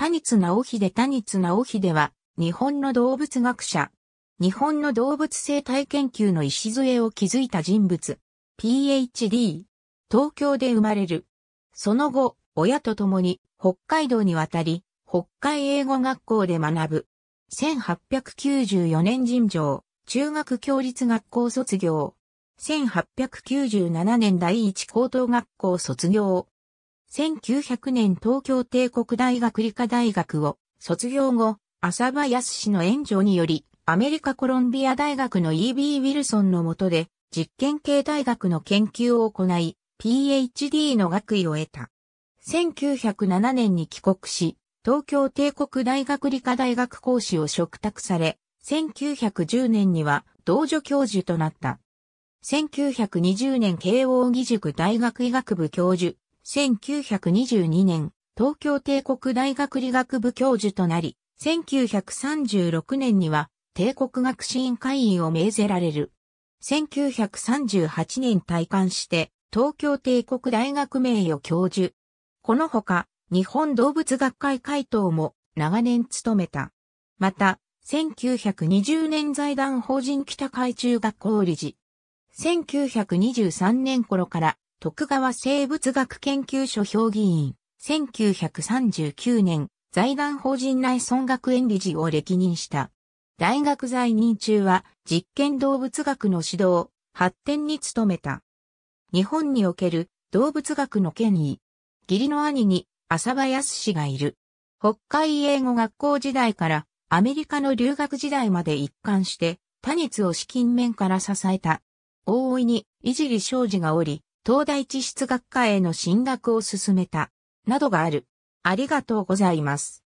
谷津直秀谷津直秀は、日本の動物学者。日本の動物生態研究の礎を築いた人物。PhD。東京で生まれる。その後、親と共に北海道に渡り、北海英語学校で学ぶ。1894年尋常、中学教立学校卒業。1897年第一高等学校卒業。1900年東京帝国大学理科大学を卒業後、浅場康氏の援助により、アメリカコロンビア大学の E.B. ウィルソンの下で、実験系大学の研究を行い、PhD の学位を得た。1907年に帰国し、東京帝国大学理科大学講師を嘱託され、1910年には同助教授となった。1920年慶応義塾大学医学部教授、1922年、東京帝国大学理学部教授となり、1936年には帝国学士院会員を命ぜられる。1938年退官して、東京帝国大学名誉教授。このほか、日本動物学会会頭も長年務めた。また、1920年財団法人北海中学校理事。1923年頃から徳川生物学研究所評議員、1939年、財団法人内村学園理事を歴任した。大学在任中は実験動物学の指導、発展に努めた。日本における動物学の権威。義理の兄に浅場康氏がいる。北海英語学校時代からアメリカの留学時代まで一貫して、多熱を資金面から支えた。大いにいじり庄子がおり、東大地質学科への進学を進めた、などがある。ありがとうございます。